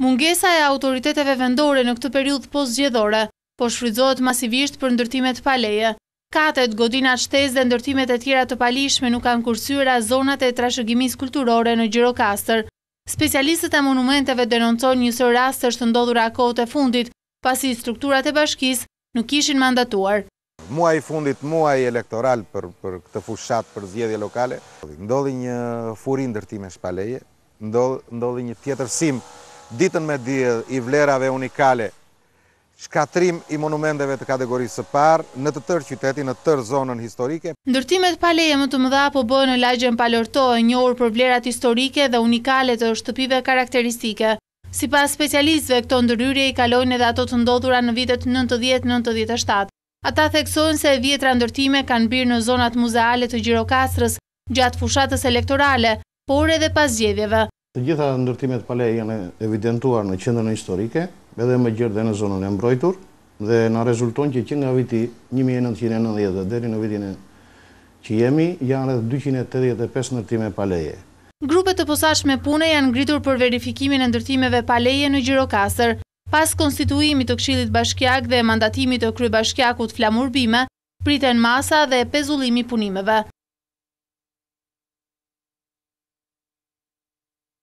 Mungesa e autoriteteve vendore në këtë periud post gjedhore, po shfrydzojt masivisht për ndërtimet paleje. Katet, godinat shtes dhe ndërtimet e tjera të palishme nuk kanë kursyra zonat e trashëgimis kulturore në Gjirokastër. Specialistët e monumenteve denoncojnë njësër rast është ndodhur kote e fundit, pasi strukturat e bashkis nuk ishin mandatuar. Muaj fundit, muaj elektoral për këtë fushat për zjedhje lokale, ndodhi një furin ndërtime shpaleje, ndodhi një tjetërsim ditën me djedhë i vlerave unikale, shkatrim i monumenteve të kategorisë së parë në të tërë qytetin, në tërë zonën historike. Ndërtimet paleje më të mëdha po bëhë në lagjën palorto e njohur për vlerat historike dhe unikale të shtëpive karakteristike. Si pas specialistve, këto ndërryrje i kalojnë edhe ato të ndodhura në vitet 90-97. Ata theksojnë se vjetra ndërtime kanë birë në zonat muzeale të Gjirokastrës gjatë fushatës elektorale, por edhe pas gjedjeve. Të gjitha ndërtimet pale janë evidentuar në qendrën historike, edhe më gjërë dhe në zonën e mbrojtur, dhe në rezulton që që nga viti 1990 dhe në vitin e që jemi, janë edhe 285 ndërtime paleje. Grupe të posashme pune janë ngritur për verifikimin e ndërtimeve paleje në Gjirokasër. Pas konstituimi të kshilit bashkjak dhe mandatimi të krybashkjakut flamur bime, priten masa dhe pezullimi punimeve.